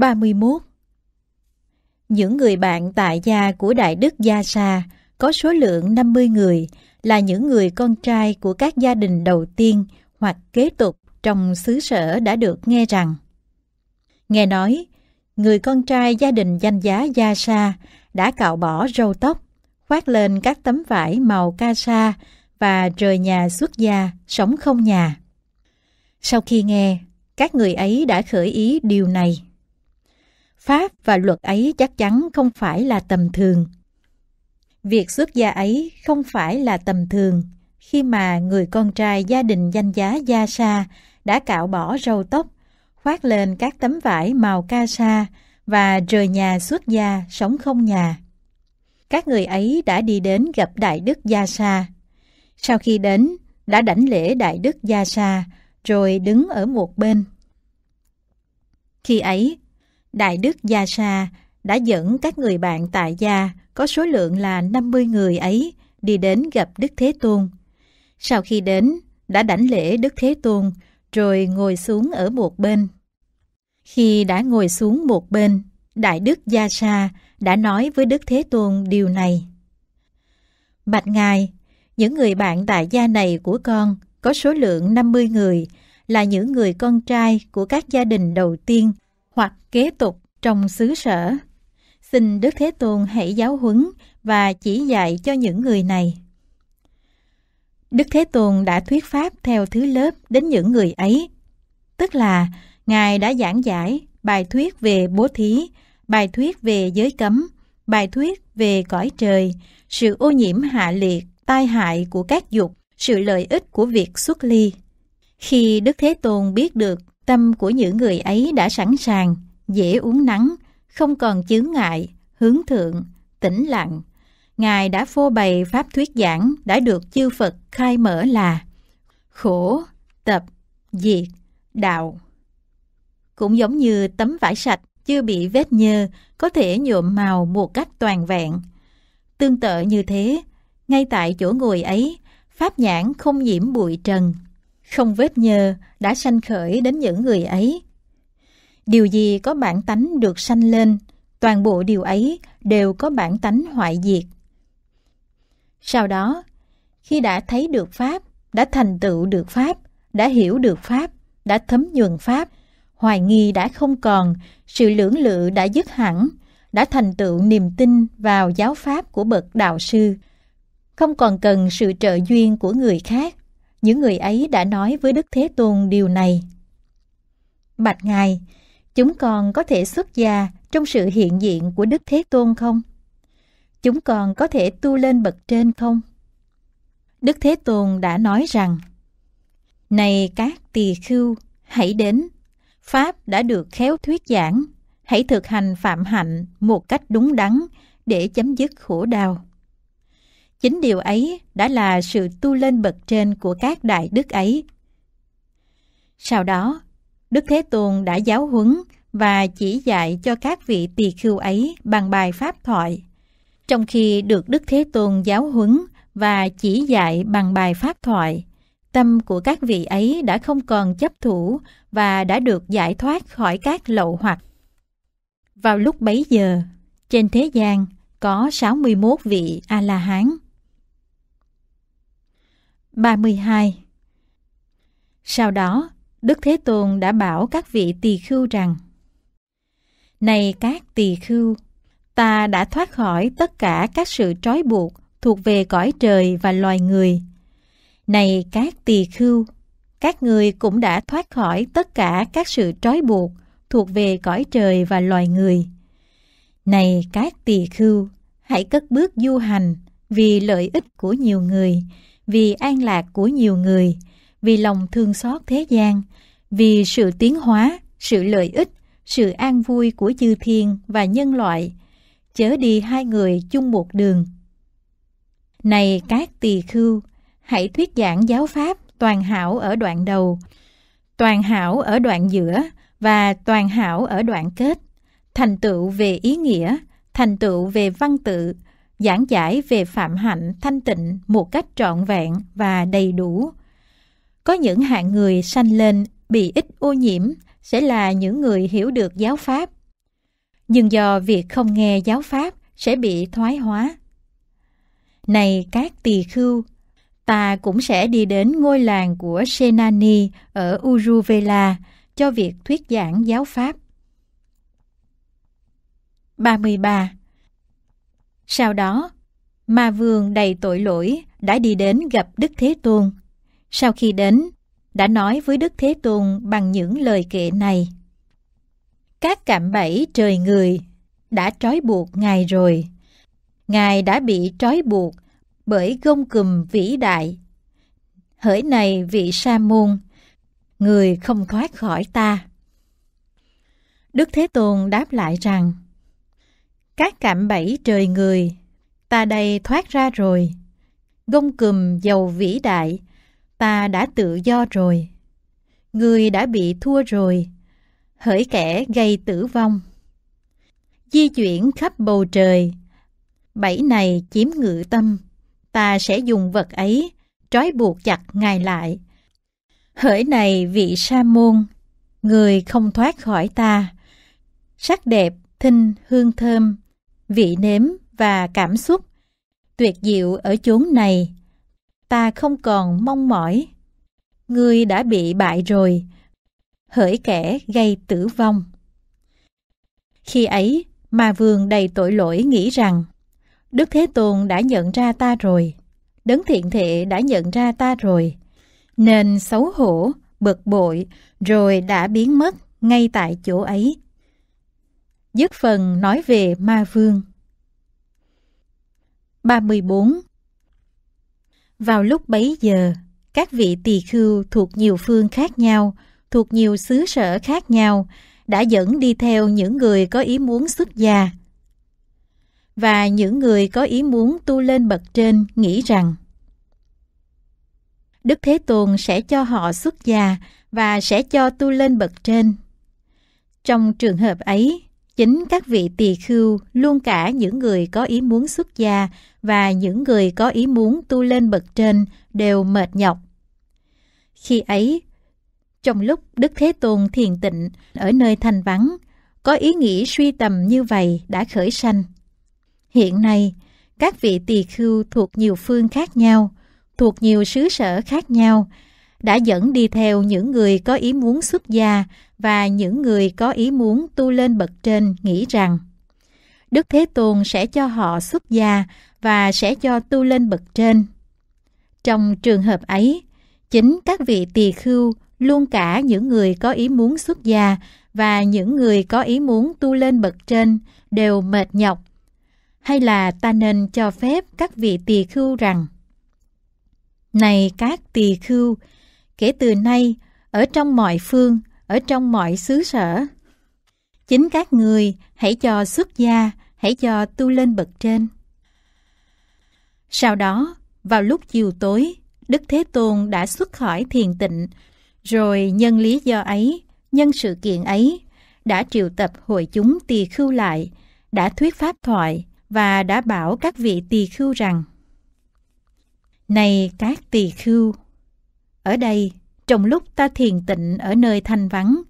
31 Những người bạn tại gia của Đại Đức Gia Sa có số lượng 50 người là những người con trai của các gia đình đầu tiên hoặc kế tục trong xứ sở đã được nghe rằng. Nghe nói, người con trai gia đình danh giá Gia Sa đã cạo bỏ râu tóc, khoác lên các tấm vải màu ca sa và rời nhà xuất gia, sống không nhà. Sau khi nghe, các người ấy đã khởi ý điều này pháp và luật ấy chắc chắn không phải là tầm thường. Việc xuất gia ấy không phải là tầm thường khi mà người con trai gia đình danh giá gia sa đã cạo bỏ râu tóc, khoác lên các tấm vải màu ca sa và rời nhà xuất gia sống không nhà. Các người ấy đã đi đến gặp Đại Đức Gia Sa. Sau khi đến, đã đảnh lễ Đại Đức Gia Sa rồi đứng ở một bên. Khi ấy, Đại Đức Gia Sa đã dẫn các người bạn tại gia có số lượng là 50 người ấy đi đến gặp Đức Thế Tôn. Sau khi đến, đã đảnh lễ Đức Thế Tôn rồi ngồi xuống ở một bên. Khi đã ngồi xuống một bên, Đại Đức Gia Sa đã nói với Đức Thế Tôn điều này. Bạch Ngài, những người bạn tại gia này của con có số lượng 50 người là những người con trai của các gia đình đầu tiên hoặc kế tục trong xứ sở. Xin Đức Thế Tôn hãy giáo huấn và chỉ dạy cho những người này. Đức Thế Tôn đã thuyết pháp theo thứ lớp đến những người ấy, tức là Ngài đã giảng giải bài thuyết về bố thí, bài thuyết về giới cấm, bài thuyết về cõi trời, sự ô nhiễm hạ liệt, tai hại của các dục, sự lợi ích của việc xuất ly. Khi Đức Thế Tôn biết được Tâm của những người ấy đã sẵn sàng, dễ uống nắng, không còn chướng ngại, hướng thượng, tĩnh lặng. Ngài đã phô bày pháp thuyết giảng đã được chư Phật khai mở là khổ, tập, diệt, đạo. Cũng giống như tấm vải sạch chưa bị vết nhơ có thể nhuộm màu một cách toàn vẹn. Tương tự như thế, ngay tại chỗ ngồi ấy, pháp nhãn không nhiễm bụi trần, không vết nhờ đã sanh khởi đến những người ấy. Điều gì có bản tánh được sanh lên, toàn bộ điều ấy đều có bản tánh hoại diệt. Sau đó, khi đã thấy được Pháp, đã thành tựu được Pháp, đã hiểu được Pháp, đã thấm nhuần Pháp, hoài nghi đã không còn, sự lưỡng lự đã dứt hẳn, đã thành tựu niềm tin vào giáo Pháp của bậc Đạo Sư. Không còn cần sự trợ duyên của người khác, những người ấy đã nói với Đức Thế Tôn điều này. Bạch Ngài, chúng con có thể xuất gia trong sự hiện diện của Đức Thế Tôn không? Chúng con có thể tu lên bậc trên không? Đức Thế Tôn đã nói rằng, Này các tỳ khưu, hãy đến, Pháp đã được khéo thuyết giảng, hãy thực hành phạm hạnh một cách đúng đắn để chấm dứt khổ đau. Chính điều ấy đã là sự tu lên bậc trên của các đại đức ấy. Sau đó, Đức Thế Tôn đã giáo huấn và chỉ dạy cho các vị tỳ khưu ấy bằng bài pháp thoại. Trong khi được Đức Thế Tôn giáo huấn và chỉ dạy bằng bài pháp thoại, tâm của các vị ấy đã không còn chấp thủ và đã được giải thoát khỏi các lậu hoặc. Vào lúc bấy giờ, trên thế gian có 61 vị A-la-hán. 32 Sau đó, Đức Thế Tôn đã bảo các vị tỳ khưu rằng Này các tỳ khưu, ta đã thoát khỏi tất cả các sự trói buộc thuộc về cõi trời và loài người. Này các tỳ khưu, các người cũng đã thoát khỏi tất cả các sự trói buộc thuộc về cõi trời và loài người. Này các tỳ khưu, hãy cất bước du hành vì lợi ích của nhiều người, vì an lạc của nhiều người, vì lòng thương xót thế gian, vì sự tiến hóa, sự lợi ích, sự an vui của chư thiên và nhân loại, chớ đi hai người chung một đường. Này các tỳ khưu, hãy thuyết giảng giáo pháp toàn hảo ở đoạn đầu, toàn hảo ở đoạn giữa và toàn hảo ở đoạn kết, thành tựu về ý nghĩa, thành tựu về văn tự, giảng giải về phạm hạnh thanh tịnh một cách trọn vẹn và đầy đủ. Có những hạng người sanh lên bị ít ô nhiễm sẽ là những người hiểu được giáo pháp. Nhưng do việc không nghe giáo pháp sẽ bị thoái hóa. Này các tỳ khưu, ta cũng sẽ đi đến ngôi làng của Senani ở Uruvela cho việc thuyết giảng giáo pháp. 33. Sau đó, ma vương đầy tội lỗi đã đi đến gặp Đức Thế Tôn. Sau khi đến, đã nói với Đức Thế Tôn bằng những lời kệ này. Các cạm bẫy trời người đã trói buộc Ngài rồi. Ngài đã bị trói buộc bởi gông cùm vĩ đại. Hỡi này vị sa môn, người không thoát khỏi ta. Đức Thế Tôn đáp lại rằng, các cạm bẫy trời người, ta đây thoát ra rồi. Gông cùm giàu vĩ đại, ta đã tự do rồi. Người đã bị thua rồi, hỡi kẻ gây tử vong. Di chuyển khắp bầu trời, bẫy này chiếm ngự tâm, ta sẽ dùng vật ấy trói buộc chặt ngài lại. Hỡi này vị sa môn, người không thoát khỏi ta. Sắc đẹp, thinh, hương thơm, vị nếm và cảm xúc. Tuyệt diệu ở chốn này, ta không còn mong mỏi. Ngươi đã bị bại rồi, hỡi kẻ gây tử vong. Khi ấy, ma vườn đầy tội lỗi nghĩ rằng, Đức Thế Tôn đã nhận ra ta rồi, Đấng Thiện Thệ đã nhận ra ta rồi, nên xấu hổ, bực bội, rồi đã biến mất ngay tại chỗ ấy dứt phần nói về ma vương. 34. Vào lúc bấy giờ, các vị tỳ khưu thuộc nhiều phương khác nhau, thuộc nhiều xứ sở khác nhau, đã dẫn đi theo những người có ý muốn xuất gia. Và những người có ý muốn tu lên bậc trên nghĩ rằng Đức Thế Tôn sẽ cho họ xuất gia và sẽ cho tu lên bậc trên. Trong trường hợp ấy, Chính các vị tỳ khưu luôn cả những người có ý muốn xuất gia và những người có ý muốn tu lên bậc trên đều mệt nhọc. Khi ấy, trong lúc Đức Thế Tôn thiền tịnh ở nơi thanh vắng, có ý nghĩ suy tầm như vậy đã khởi sanh. Hiện nay, các vị tỳ khưu thuộc nhiều phương khác nhau, thuộc nhiều xứ sở khác nhau, đã dẫn đi theo những người có ý muốn xuất gia và những người có ý muốn tu lên bậc trên nghĩ rằng Đức Thế Tôn sẽ cho họ xuất gia và sẽ cho tu lên bậc trên. Trong trường hợp ấy, chính các vị tỳ khưu luôn cả những người có ý muốn xuất gia và những người có ý muốn tu lên bậc trên đều mệt nhọc. Hay là ta nên cho phép các vị tỳ khưu rằng Này các tỳ khưu, kể từ nay, ở trong mọi phương, ở trong mọi xứ sở. Chính các người hãy cho xuất gia, hãy cho tu lên bậc trên. Sau đó, vào lúc chiều tối, Đức Thế Tôn đã xuất khỏi thiền tịnh, rồi nhân lý do ấy, nhân sự kiện ấy, đã triệu tập hội chúng tỳ khưu lại, đã thuyết pháp thoại và đã bảo các vị tỳ khưu rằng Này các tỳ khưu, ở đây trong lúc ta thiền tịnh ở nơi thanh vắng.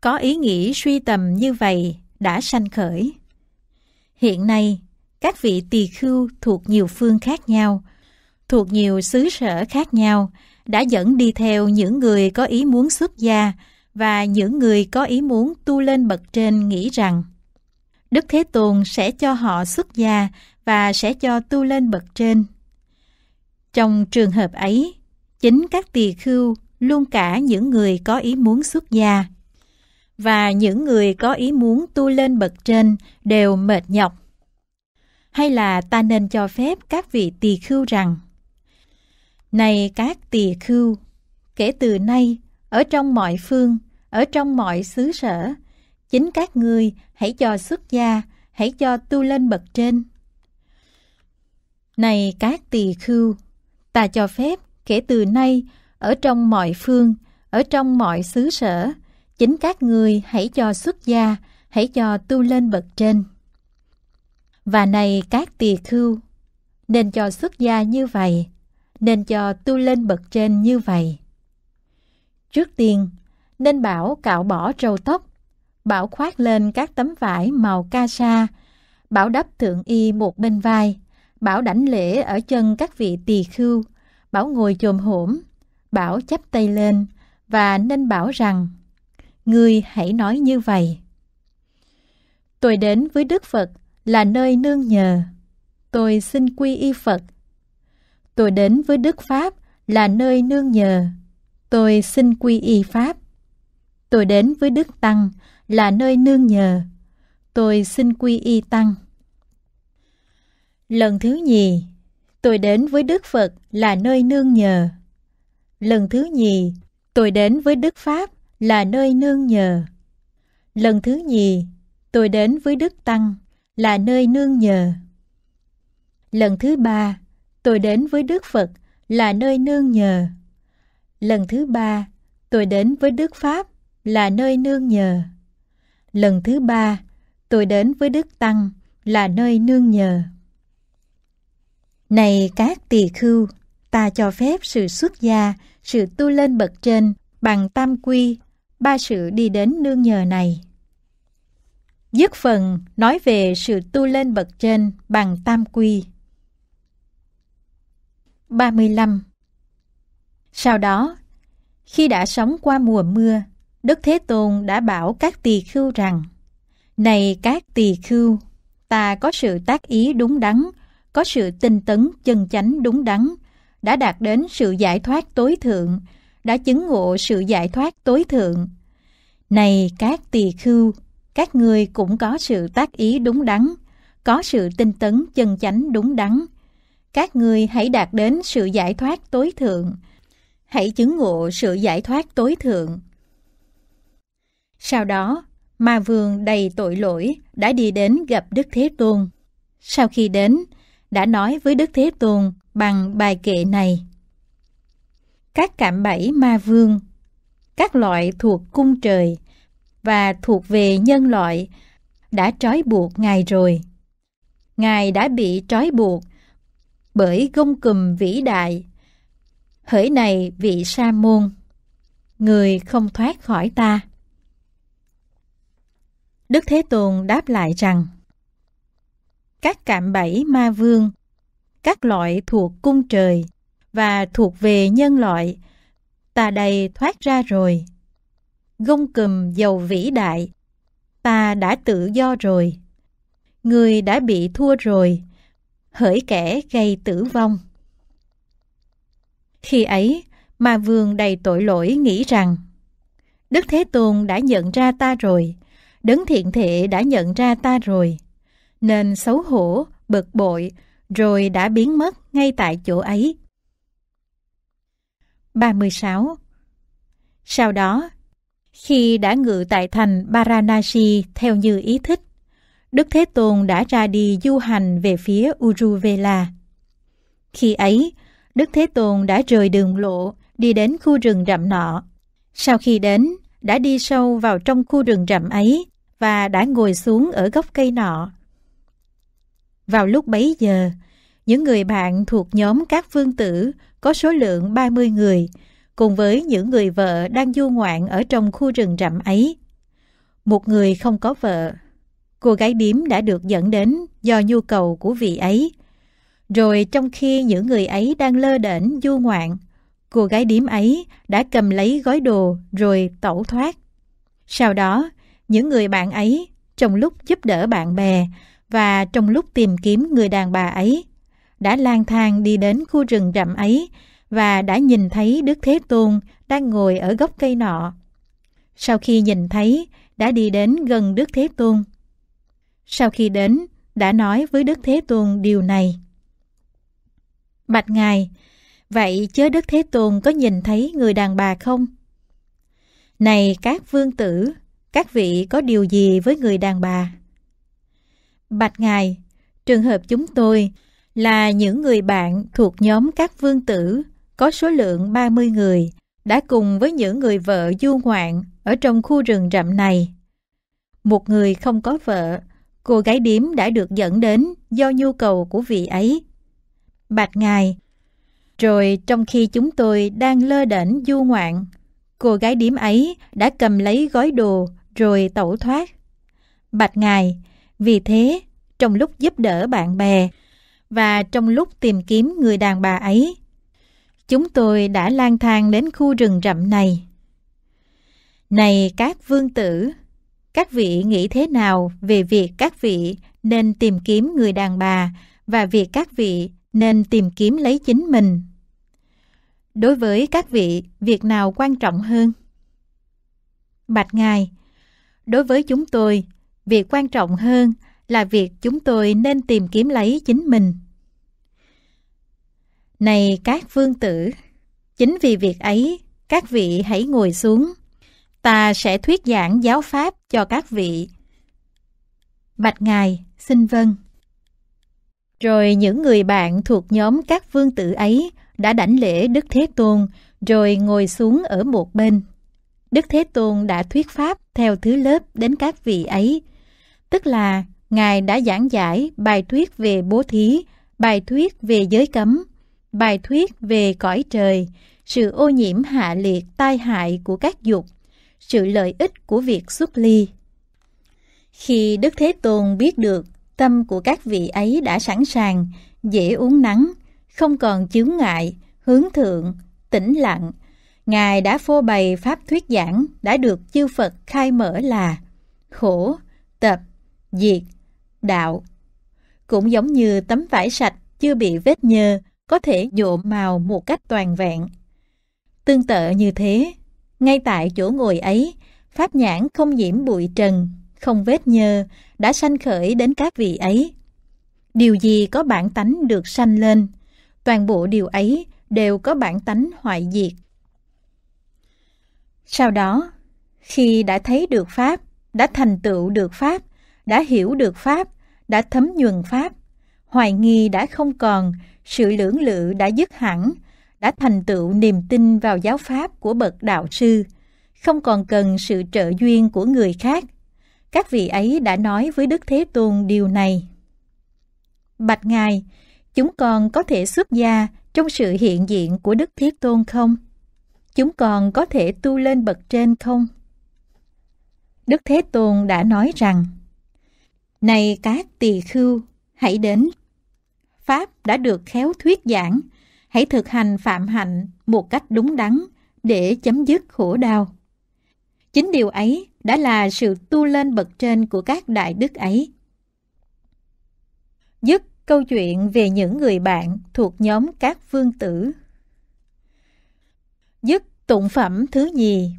Có ý nghĩ suy tầm như vậy đã sanh khởi. Hiện nay, các vị tỳ khưu thuộc nhiều phương khác nhau, thuộc nhiều xứ sở khác nhau, đã dẫn đi theo những người có ý muốn xuất gia và những người có ý muốn tu lên bậc trên nghĩ rằng Đức Thế Tôn sẽ cho họ xuất gia và sẽ cho tu lên bậc trên. Trong trường hợp ấy, chính các tỳ khưu luôn cả những người có ý muốn xuất gia. Và những người có ý muốn tu lên bậc trên đều mệt nhọc. Hay là ta nên cho phép các vị tỳ khưu rằng Này các tỳ khưu, kể từ nay, ở trong mọi phương, ở trong mọi xứ sở, chính các ngươi hãy cho xuất gia, hãy cho tu lên bậc trên. Này các tỳ khưu, ta cho phép kể từ nay ở trong mọi phương, ở trong mọi xứ sở. Chính các người hãy cho xuất gia, hãy cho tu lên bậc trên. Và này các tỳ khưu, nên cho xuất gia như vậy, nên cho tu lên bậc trên như vậy. Trước tiên, nên bảo cạo bỏ râu tóc, bảo khoác lên các tấm vải màu ca sa, bảo đắp thượng y một bên vai, bảo đảnh lễ ở chân các vị tỳ khưu, bảo ngồi chồm hổm, Bảo chắp tay lên và nên bảo rằng Ngươi hãy nói như vậy. Tôi đến với Đức Phật là nơi nương nhờ. Tôi xin quy y Phật. Tôi đến với Đức Pháp là nơi nương nhờ. Tôi xin quy y Pháp. Tôi đến với Đức Tăng là nơi nương nhờ. Tôi xin quy y Tăng. Lần thứ nhì, tôi đến với Đức Phật là nơi nương nhờ. Lần thứ nhì, tôi đến với Đức Pháp là nơi nương nhờ. Lần thứ nhì, tôi đến với Đức Tăng là nơi nương nhờ. Lần thứ ba, tôi đến với Đức Phật là nơi nương nhờ. Lần thứ ba, tôi đến với Đức Pháp là nơi nương nhờ. Lần thứ ba, tôi đến với Đức Tăng là nơi nương nhờ. Này các tỳ khưu, ta cho phép sự xuất gia, sự tu lên bậc trên bằng tam quy, ba sự đi đến nương nhờ này. Dứt phần nói về sự tu lên bậc trên bằng tam quy. 35. Sau đó, khi đã sống qua mùa mưa, Đức Thế Tôn đã bảo các tỳ khưu rằng Này các tỳ khưu, ta có sự tác ý đúng đắn, có sự tinh tấn chân chánh đúng đắn, đã đạt đến sự giải thoát tối thượng, đã chứng ngộ sự giải thoát tối thượng. Này các tỳ khưu, các ngươi cũng có sự tác ý đúng đắn, có sự tinh tấn chân chánh đúng đắn. Các ngươi hãy đạt đến sự giải thoát tối thượng, hãy chứng ngộ sự giải thoát tối thượng. Sau đó, Ma Vương đầy tội lỗi đã đi đến gặp Đức Thế Tôn. Sau khi đến, đã nói với Đức Thế Tôn bằng bài kệ này. Các cạm bẫy ma vương, các loại thuộc cung trời và thuộc về nhân loại đã trói buộc Ngài rồi. Ngài đã bị trói buộc bởi gông cùm vĩ đại. Hỡi này vị sa môn, người không thoát khỏi ta. Đức Thế Tôn đáp lại rằng Các cạm bẫy ma vương các loại thuộc cung trời và thuộc về nhân loại. Ta đây thoát ra rồi. Gông cùm giàu vĩ đại. Ta đã tự do rồi. Người đã bị thua rồi. Hỡi kẻ gây tử vong. Khi ấy, mà vườn đầy tội lỗi nghĩ rằng Đức Thế Tôn đã nhận ra ta rồi, Đấng Thiện thể đã nhận ra ta rồi, nên xấu hổ, bực bội, rồi đã biến mất ngay tại chỗ ấy. 36. Sau đó, khi đã ngự tại thành baranasi theo như ý thích, Đức Thế Tôn đã ra đi du hành về phía Uruvela. Khi ấy, Đức Thế Tôn đã rời đường lộ, đi đến khu rừng rậm nọ. Sau khi đến, đã đi sâu vào trong khu rừng rậm ấy và đã ngồi xuống ở gốc cây nọ. Vào lúc bấy giờ, những người bạn thuộc nhóm các phương tử có số lượng 30 người, cùng với những người vợ đang du ngoạn ở trong khu rừng rậm ấy. Một người không có vợ, cô gái điếm đã được dẫn đến do nhu cầu của vị ấy. Rồi trong khi những người ấy đang lơ đễnh du ngoạn, cô gái điếm ấy đã cầm lấy gói đồ rồi tẩu thoát. Sau đó, những người bạn ấy trong lúc giúp đỡ bạn bè và trong lúc tìm kiếm người đàn bà ấy, đã lang thang đi đến khu rừng rậm ấy và đã nhìn thấy Đức Thế Tôn đang ngồi ở gốc cây nọ. Sau khi nhìn thấy, đã đi đến gần Đức Thế Tôn. Sau khi đến, đã nói với Đức Thế Tôn điều này. Bạch Ngài, vậy chớ Đức Thế Tôn có nhìn thấy người đàn bà không? Này các vương tử, các vị có điều gì với người đàn bà? Bạch Ngài, trường hợp chúng tôi là những người bạn thuộc nhóm các vương tử có số lượng 30 người đã cùng với những người vợ du ngoạn ở trong khu rừng rậm này. Một người không có vợ, cô gái điếm đã được dẫn đến do nhu cầu của vị ấy. Bạch Ngài Rồi trong khi chúng tôi đang lơ đễnh du ngoạn, cô gái điếm ấy đã cầm lấy gói đồ rồi tẩu thoát. Bạch Ngài, vì thế, trong lúc giúp đỡ bạn bè và trong lúc tìm kiếm người đàn bà ấy, chúng tôi đã lang thang đến khu rừng rậm này. Này các vương tử, các vị nghĩ thế nào về việc các vị nên tìm kiếm người đàn bà và việc các vị nên tìm kiếm lấy chính mình? Đối với các vị, việc nào quan trọng hơn? Bạch Ngài, đối với chúng tôi, việc quan trọng hơn là việc chúng tôi nên tìm kiếm lấy chính mình này các vương tử chính vì việc ấy các vị hãy ngồi xuống ta sẽ thuyết giảng giáo pháp cho các vị bạch ngài xin vâng rồi những người bạn thuộc nhóm các vương tử ấy đã đảnh lễ đức thế tôn rồi ngồi xuống ở một bên đức thế tôn đã thuyết pháp theo thứ lớp đến các vị ấy tức là Ngài đã giảng giải bài thuyết về bố thí, bài thuyết về giới cấm, bài thuyết về cõi trời, sự ô nhiễm hạ liệt tai hại của các dục, sự lợi ích của việc xuất ly. Khi Đức Thế Tôn biết được tâm của các vị ấy đã sẵn sàng, dễ uống nắng, không còn chướng ngại, hướng thượng, tĩnh lặng, Ngài đã phô bày pháp thuyết giảng đã được chư Phật khai mở là khổ, tập, diệt, đạo. Cũng giống như tấm vải sạch chưa bị vết nhơ có thể nhuộm màu một cách toàn vẹn. Tương tự như thế, ngay tại chỗ ngồi ấy, pháp nhãn không nhiễm bụi trần, không vết nhơ, đã sanh khởi đến các vị ấy. Điều gì có bản tánh được sanh lên, toàn bộ điều ấy đều có bản tánh hoại diệt. Sau đó, khi đã thấy được Pháp, đã thành tựu được Pháp, đã hiểu được Pháp, đã thấm nhuần Pháp. Hoài nghi đã không còn, sự lưỡng lự đã dứt hẳn, đã thành tựu niềm tin vào giáo Pháp của bậc đạo sư, không còn cần sự trợ duyên của người khác. Các vị ấy đã nói với Đức Thế Tôn điều này. Bạch Ngài, chúng con có thể xuất gia trong sự hiện diện của Đức Thế Tôn không? Chúng con có thể tu lên bậc trên không? Đức Thế Tôn đã nói rằng, này các tỳ khưu, hãy đến. Pháp đã được khéo thuyết giảng, hãy thực hành phạm hạnh một cách đúng đắn để chấm dứt khổ đau. Chính điều ấy đã là sự tu lên bậc trên của các đại đức ấy. Dứt câu chuyện về những người bạn thuộc nhóm các vương tử. Dứt tụng phẩm thứ nhì